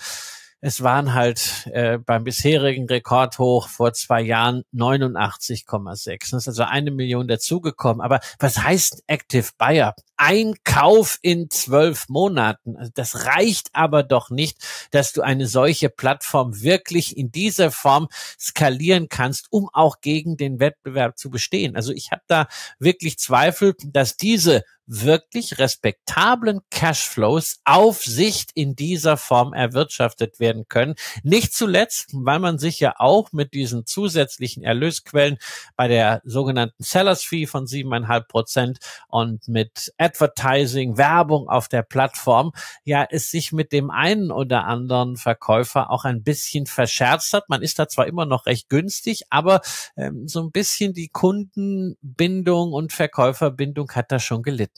Es waren halt äh, beim bisherigen Rekordhoch vor zwei Jahren 89,6. Das ist also eine Million dazugekommen. Aber was heißt Active Buyer? Ein Kauf in zwölf Monaten. Also das reicht aber doch nicht, dass du eine solche Plattform wirklich in dieser Form skalieren kannst, um auch gegen den Wettbewerb zu bestehen. Also ich habe da wirklich Zweifel, dass diese wirklich respektablen Cashflows auf Sicht in dieser Form erwirtschaftet werden können. Nicht zuletzt, weil man sich ja auch mit diesen zusätzlichen Erlösquellen bei der sogenannten Sellers Fee von siebeneinhalb Prozent und mit Advertising, Werbung auf der Plattform, ja, es sich mit dem einen oder anderen Verkäufer auch ein bisschen verscherzt hat. Man ist da zwar immer noch recht günstig, aber ähm, so ein bisschen die Kundenbindung
und Verkäuferbindung hat da schon gelitten.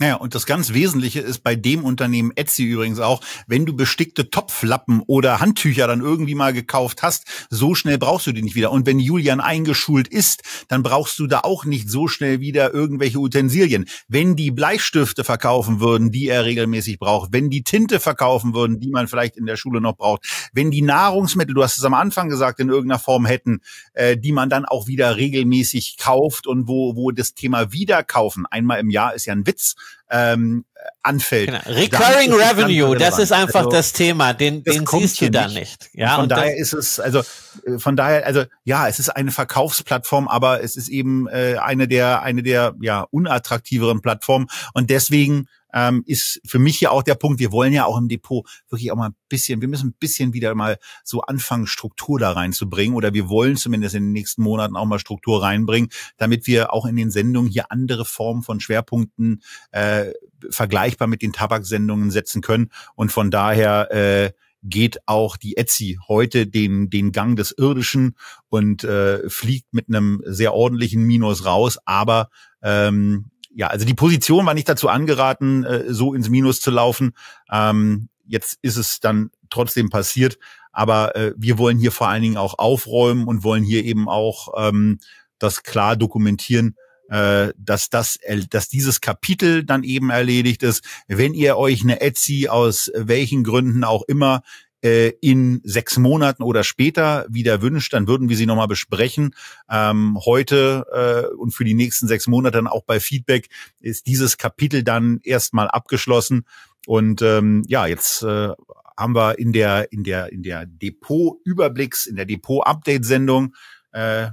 Naja, und das ganz Wesentliche ist bei dem Unternehmen Etsy übrigens auch, wenn du bestickte Topflappen oder Handtücher dann irgendwie mal gekauft hast, so schnell brauchst du die nicht wieder. Und wenn Julian eingeschult ist, dann brauchst du da auch nicht so schnell wieder irgendwelche Utensilien. Wenn die Bleistifte verkaufen würden, die er regelmäßig braucht, wenn die Tinte verkaufen würden, die man vielleicht in der Schule noch braucht, wenn die Nahrungsmittel, du hast es am Anfang gesagt, in irgendeiner Form hätten, äh, die man dann auch wieder regelmäßig kauft und wo, wo das Thema Wiederkaufen einmal im Jahr ist ja ein Witz ähm, anfällt. Genau. Recurring Revenue, das ist einfach also, das Thema, den, den siehst du da nicht. nicht. Ja, von und daher ist es, also äh, von daher, also ja, es ist eine Verkaufsplattform, aber es ist eben äh, eine der eine der ja unattraktiveren Plattformen und deswegen ähm, ist für mich ja auch der Punkt, wir wollen ja auch im Depot wirklich auch mal ein bisschen, wir müssen ein bisschen wieder mal so anfangen, Struktur da reinzubringen oder wir wollen zumindest in den nächsten Monaten auch mal Struktur reinbringen, damit wir auch in den Sendungen hier andere Formen von Schwerpunkten äh, vergleichbar mit den Tabaksendungen setzen können und von daher äh, geht auch die Etsy heute den, den Gang des Irdischen und äh, fliegt mit einem sehr ordentlichen Minus raus, aber ähm, ja, also die Position war nicht dazu angeraten, äh, so ins Minus zu laufen. Ähm, jetzt ist es dann trotzdem passiert. Aber äh, wir wollen hier vor allen Dingen auch aufräumen und wollen hier eben auch ähm, das klar dokumentieren, äh, dass das, dass dieses Kapitel dann eben erledigt ist. Wenn ihr euch eine Etsy aus welchen Gründen auch immer äh, in sechs Monaten oder später wieder wünscht, dann würden wir sie nochmal besprechen. Ähm, heute äh, und für die nächsten sechs Monate dann auch bei Feedback ist dieses Kapitel dann erstmal abgeschlossen. Und ähm, ja, jetzt äh, haben wir in der in der in der Depot-Überblicks, in der Depot-Update-Sendung äh,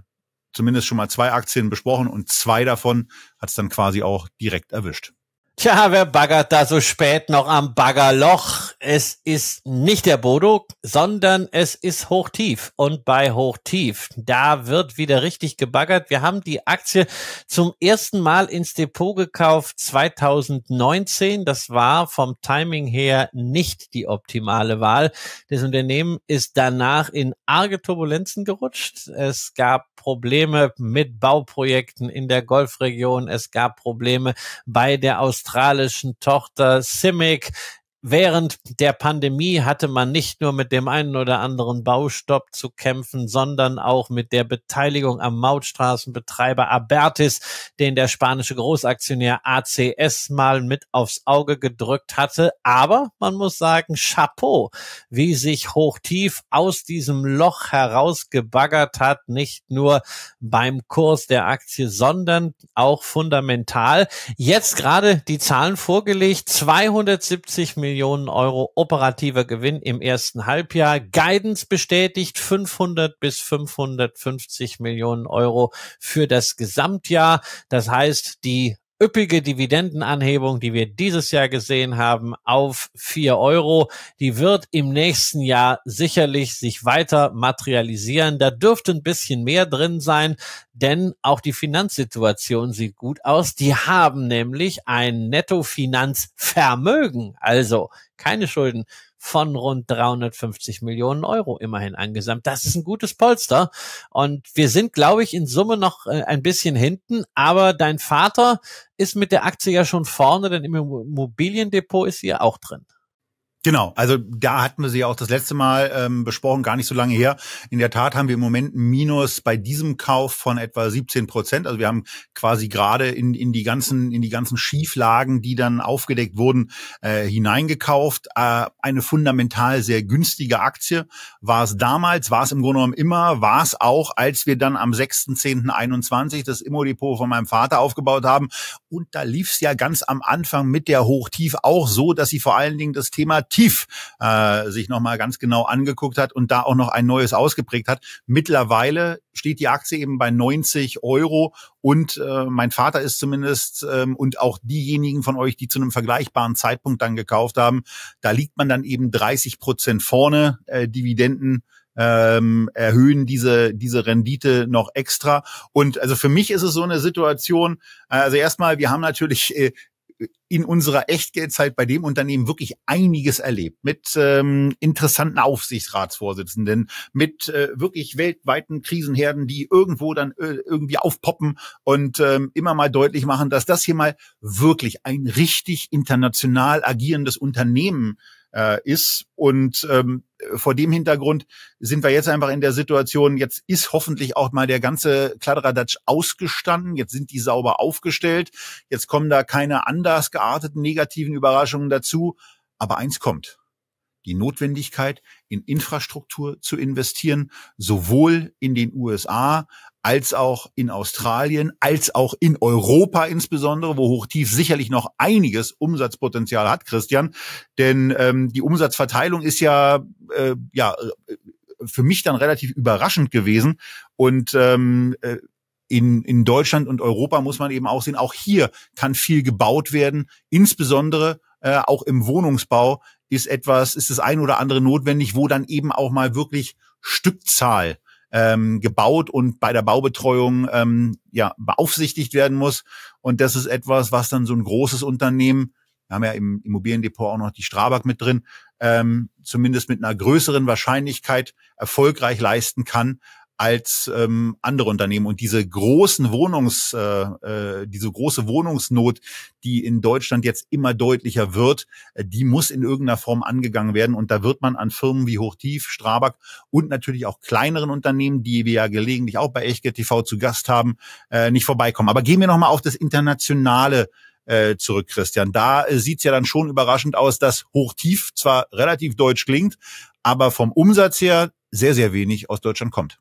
zumindest schon mal zwei Aktien besprochen und zwei davon hat es dann quasi auch direkt erwischt. Tja, wer baggert da so spät noch am Baggerloch? Es ist nicht der Bodo, sondern
es ist Hochtief. Und bei Hochtief, da wird wieder richtig gebaggert. Wir haben die Aktie zum ersten Mal ins Depot gekauft 2019. Das war vom Timing her nicht die optimale Wahl. Das Unternehmen ist danach in arge Turbulenzen gerutscht. Es gab Probleme mit Bauprojekten in der Golfregion. Es gab Probleme bei der Aus australischen Tochter Simic Während der Pandemie hatte man nicht nur mit dem einen oder anderen Baustopp zu kämpfen, sondern auch mit der Beteiligung am Mautstraßenbetreiber Abertis, den der spanische Großaktionär ACS mal mit aufs Auge gedrückt hatte. Aber man muss sagen, Chapeau, wie sich Hochtief aus diesem Loch herausgebaggert hat, nicht nur beim Kurs der Aktie, sondern auch fundamental. Jetzt gerade die Zahlen vorgelegt, 270 Millionen Millionen Euro operativer Gewinn im ersten Halbjahr. Guidance bestätigt 500 bis 550 Millionen Euro für das Gesamtjahr. Das heißt, die üppige Dividendenanhebung, die wir dieses Jahr gesehen haben, auf vier Euro. Die wird im nächsten Jahr sicherlich sich weiter materialisieren. Da dürfte ein bisschen mehr drin sein, denn auch die Finanzsituation sieht gut aus. Die haben nämlich ein Nettofinanzvermögen, also keine Schulden, von rund 350 Millionen Euro immerhin angesammelt. Das ist ein gutes Polster. Und wir sind, glaube ich, in Summe noch äh, ein bisschen hinten. Aber dein Vater ist mit der Aktie ja schon vorne, denn im
Immobiliendepot ist sie ja auch drin. Genau, also da hatten wir sie ja auch das letzte Mal ähm, besprochen, gar nicht so lange her. In der Tat haben wir im Moment Minus bei diesem Kauf von etwa 17 Prozent. Also wir haben quasi gerade in, in die ganzen in die ganzen Schieflagen, die dann aufgedeckt wurden, äh, hineingekauft. Äh, eine fundamental sehr günstige Aktie war es damals, war es im Grunde genommen immer, war es auch, als wir dann am 6.10.21 das Immodepot von meinem Vater aufgebaut haben. Und da lief es ja ganz am Anfang mit der Hochtief auch so, dass sie vor allen Dingen das Thema aktiv äh, sich nochmal ganz genau angeguckt hat und da auch noch ein neues ausgeprägt hat. Mittlerweile steht die Aktie eben bei 90 Euro und äh, mein Vater ist zumindest ähm, und auch diejenigen von euch, die zu einem vergleichbaren Zeitpunkt dann gekauft haben, da liegt man dann eben 30 Prozent vorne, äh, Dividenden ähm, erhöhen diese diese Rendite noch extra. Und also für mich ist es so eine Situation. Äh, also erstmal, wir haben natürlich äh, in unserer Echtgeldzeit bei dem Unternehmen wirklich einiges erlebt mit ähm, interessanten Aufsichtsratsvorsitzenden, mit äh, wirklich weltweiten Krisenherden, die irgendwo dann äh, irgendwie aufpoppen und ähm, immer mal deutlich machen, dass das hier mal wirklich ein richtig international agierendes Unternehmen äh, ist. Und ähm, vor dem Hintergrund sind wir jetzt einfach in der Situation, jetzt ist hoffentlich auch mal der ganze Kladderadatsch ausgestanden, jetzt sind die sauber aufgestellt, jetzt kommen da keine anders gearteten negativen Überraschungen dazu. Aber eins kommt, die Notwendigkeit, in Infrastruktur zu investieren, sowohl in den USA als auch in Australien, als auch in Europa insbesondere, wo Hochtief sicherlich noch einiges Umsatzpotenzial hat, Christian. Denn ähm, die Umsatzverteilung ist ja, äh, ja äh, für mich dann relativ überraschend gewesen. Und ähm, äh, in, in Deutschland und Europa muss man eben auch sehen, auch hier kann viel gebaut werden, insbesondere äh, auch im Wohnungsbau ist etwas, ist das ein oder andere notwendig, wo dann eben auch mal wirklich Stückzahl ähm, gebaut und bei der Baubetreuung ähm, ja beaufsichtigt werden muss. Und das ist etwas, was dann so ein großes Unternehmen, wir haben ja im Immobiliendepot auch noch die Strabag mit drin, ähm, zumindest mit einer größeren Wahrscheinlichkeit erfolgreich leisten kann, als ähm, andere Unternehmen. Und diese großen Wohnungs, äh, äh, diese große Wohnungsnot, die in Deutschland jetzt immer deutlicher wird, äh, die muss in irgendeiner Form angegangen werden. Und da wird man an Firmen wie Hochtief, Strabag und natürlich auch kleineren Unternehmen, die wir ja gelegentlich auch bei Echtgeld TV zu Gast haben, äh, nicht vorbeikommen. Aber gehen wir nochmal auf das internationale äh, zurück, Christian. Da äh, sieht's ja dann schon überraschend aus, dass Hochtief zwar relativ deutsch klingt, aber vom Umsatz her sehr, sehr wenig aus Deutschland kommt.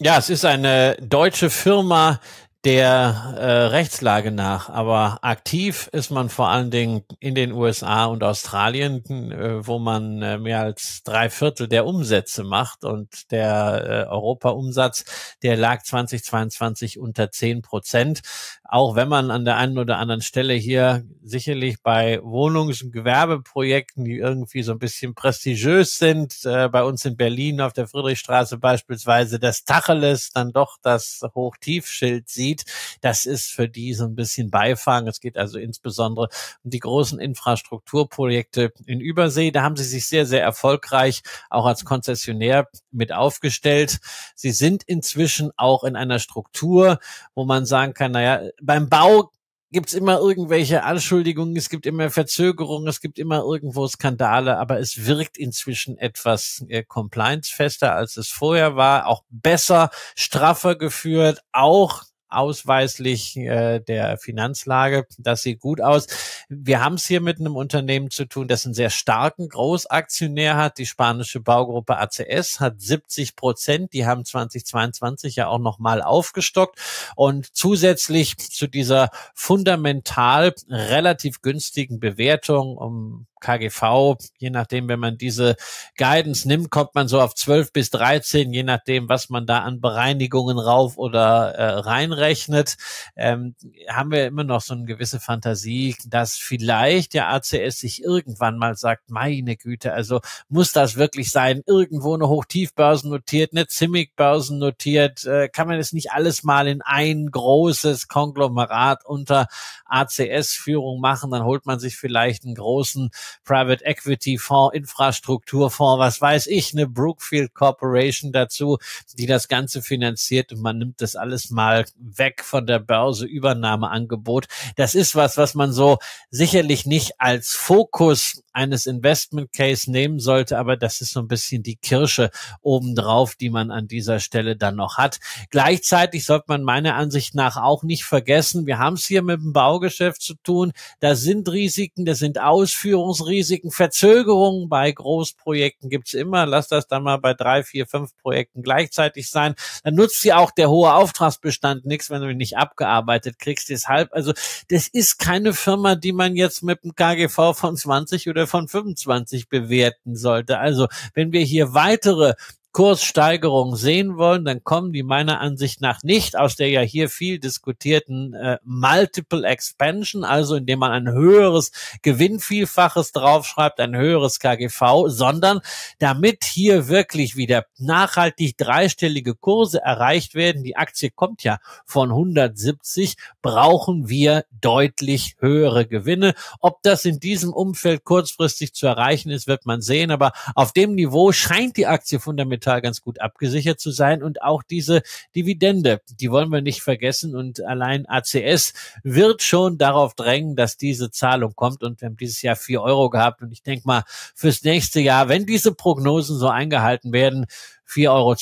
Ja, es ist eine deutsche Firma, der äh, Rechtslage nach. Aber aktiv ist man vor allen Dingen in den USA und Australien, äh, wo man äh, mehr als drei Viertel der Umsätze macht. Und der äh, Europa-Umsatz, der lag 2022 unter zehn Prozent. Auch wenn man an der einen oder anderen Stelle hier sicherlich bei Wohnungs- und Gewerbeprojekten, die irgendwie so ein bisschen prestigiös sind, äh, bei uns in Berlin auf der Friedrichstraße beispielsweise das Tacheles, dann doch das Hochtiefschild sieht, sieht, das ist für die so ein bisschen Beifang. Es geht also insbesondere um die großen Infrastrukturprojekte in Übersee. Da haben sie sich sehr, sehr erfolgreich auch als Konzessionär mit aufgestellt. Sie sind inzwischen auch in einer Struktur, wo man sagen kann, naja, beim Bau gibt es immer irgendwelche Anschuldigungen, es gibt immer Verzögerungen, es gibt immer irgendwo Skandale, aber es wirkt inzwischen etwas äh, compliance-fester, als es vorher war, auch besser, straffer geführt, auch ausweislich äh, der Finanzlage. Das sieht gut aus. Wir haben es hier mit einem Unternehmen zu tun, das einen sehr starken Großaktionär hat. Die spanische Baugruppe ACS hat 70 Prozent. Die haben 2022 ja auch nochmal aufgestockt. Und zusätzlich zu dieser fundamental relativ günstigen Bewertung um KGV, je nachdem, wenn man diese Guidance nimmt, kommt man so auf 12 bis 13, je nachdem, was man da an Bereinigungen rauf oder äh, reinrechnet, ähm, haben wir immer noch so eine gewisse Fantasie, dass vielleicht der ACS sich irgendwann mal sagt, meine Güte, also muss das wirklich sein, irgendwo eine Hochtiefbörsen notiert, eine Zimmig-Börsen notiert, äh, kann man das nicht alles mal in ein großes Konglomerat unter ACS-Führung machen, dann holt man sich vielleicht einen großen Private Equity Fonds, Infrastrukturfonds, was weiß ich, eine Brookfield Corporation dazu, die das Ganze finanziert und man nimmt das alles mal weg von der Börse, Übernahmeangebot. Das ist was, was man so sicherlich nicht als Fokus eines Investment Case nehmen sollte, aber das ist so ein bisschen die Kirsche obendrauf, die man an dieser Stelle dann noch hat. Gleichzeitig sollte man meiner Ansicht nach auch nicht vergessen, wir haben es hier mit dem Baugeschäft zu tun. Da sind Risiken, da sind Ausführungs Planungsrisiken, Verzögerungen bei Großprojekten gibt's immer. Lass das dann mal bei drei, vier, fünf Projekten gleichzeitig sein. Dann nutzt dir auch der hohe Auftragsbestand nichts, wenn du ihn nicht abgearbeitet kriegst. Deshalb, also das ist keine Firma, die man jetzt mit einem KGV von 20 oder von 25 bewerten sollte. Also wenn wir hier weitere Kurssteigerung sehen wollen, dann kommen die meiner Ansicht nach nicht aus der ja hier viel diskutierten äh, Multiple Expansion, also indem man ein höheres Gewinnvielfaches draufschreibt, ein höheres KGV, sondern damit hier wirklich wieder nachhaltig dreistellige Kurse erreicht werden, die Aktie kommt ja von 170, brauchen wir deutlich höhere Gewinne. Ob das in diesem Umfeld kurzfristig zu erreichen ist, wird man sehen, aber auf dem Niveau scheint die Aktie fundamental Kapital ganz gut abgesichert zu sein und auch diese Dividende, die wollen wir nicht vergessen und allein ACS wird schon darauf drängen, dass diese Zahlung kommt und wir haben dieses Jahr vier Euro gehabt und ich denke mal fürs nächste Jahr, wenn diese Prognosen so eingehalten werden, 4,20
Euro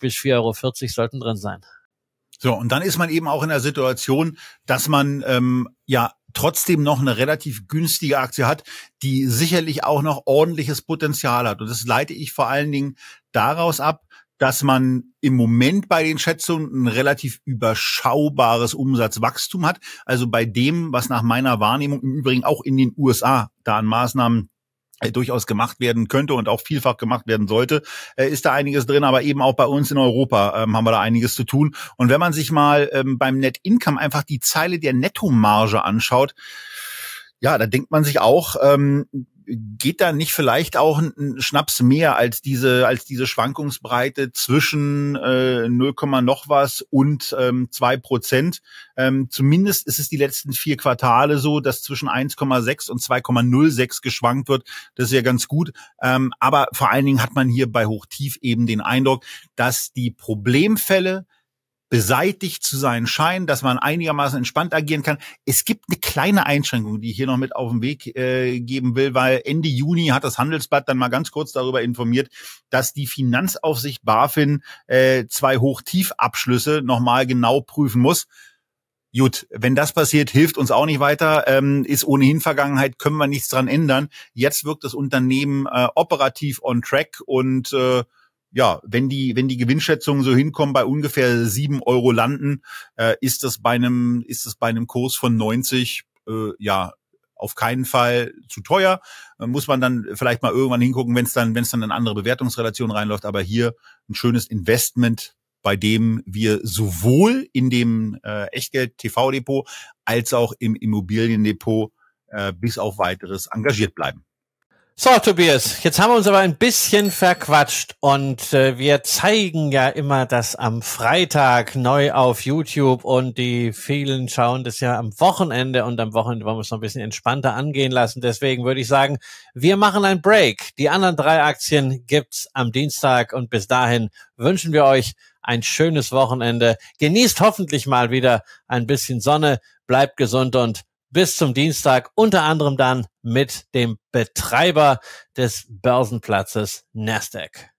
bis 4,40 Euro sollten drin sein. So, und dann ist man eben auch in der Situation, dass man ähm, ja trotzdem noch eine relativ günstige Aktie hat, die sicherlich auch noch ordentliches Potenzial hat. Und das leite ich vor allen Dingen daraus ab, dass man im Moment bei den Schätzungen ein relativ überschaubares Umsatzwachstum hat. Also bei dem, was nach meiner Wahrnehmung im Übrigen auch in den USA da an Maßnahmen äh, durchaus gemacht werden könnte und auch vielfach gemacht werden sollte, äh, ist da einiges drin, aber eben auch bei uns in Europa ähm, haben wir da einiges zu tun. Und wenn man sich mal ähm, beim Net Income einfach die Zeile der Nettomarge anschaut, ja, da denkt man sich auch, ähm, geht da nicht vielleicht auch ein Schnaps mehr als diese, als diese Schwankungsbreite zwischen äh, 0, noch was und ähm, 2 Prozent? Ähm, zumindest ist es die letzten vier Quartale so, dass zwischen 1,6 und 2,06 geschwankt wird. Das ist ja ganz gut. Ähm, aber vor allen Dingen hat man hier bei Hochtief eben den Eindruck, dass die Problemfälle, beseitigt zu sein scheinen, dass man einigermaßen entspannt agieren kann. Es gibt eine kleine Einschränkung, die ich hier noch mit auf den Weg äh, geben will, weil Ende Juni hat das Handelsblatt dann mal ganz kurz darüber informiert, dass die Finanzaufsicht BaFin äh, zwei Hochtiefabschlüsse nochmal genau prüfen muss. Gut, wenn das passiert, hilft uns auch nicht weiter, ähm, ist ohnehin Vergangenheit, können wir nichts dran ändern. Jetzt wirkt das Unternehmen äh, operativ on track und äh, ja, wenn die, wenn die Gewinnschätzungen so hinkommen, bei ungefähr sieben Euro landen, äh, ist das bei einem, ist das bei einem Kurs von 90, äh, ja, auf keinen Fall zu teuer. Äh, muss man dann vielleicht mal irgendwann hingucken, wenn es dann, wenn es dann in andere Bewertungsrelationen reinläuft. Aber hier ein schönes Investment, bei dem wir sowohl in dem äh, Echtgeld-TV-Depot als auch im Immobiliendepot äh, bis auf weiteres engagiert bleiben. So, Tobias, jetzt haben wir uns aber ein bisschen verquatscht und äh,
wir zeigen ja immer das am Freitag neu auf YouTube und die vielen schauen das ja am Wochenende und am Wochenende wollen wir es noch ein bisschen entspannter angehen lassen. Deswegen würde ich sagen, wir machen ein Break. Die anderen drei Aktien gibt's am Dienstag und bis dahin wünschen wir euch ein schönes Wochenende. Genießt hoffentlich mal wieder ein bisschen Sonne, bleibt gesund und bis zum Dienstag, unter anderem dann mit dem Betreiber des Börsenplatzes Nasdaq.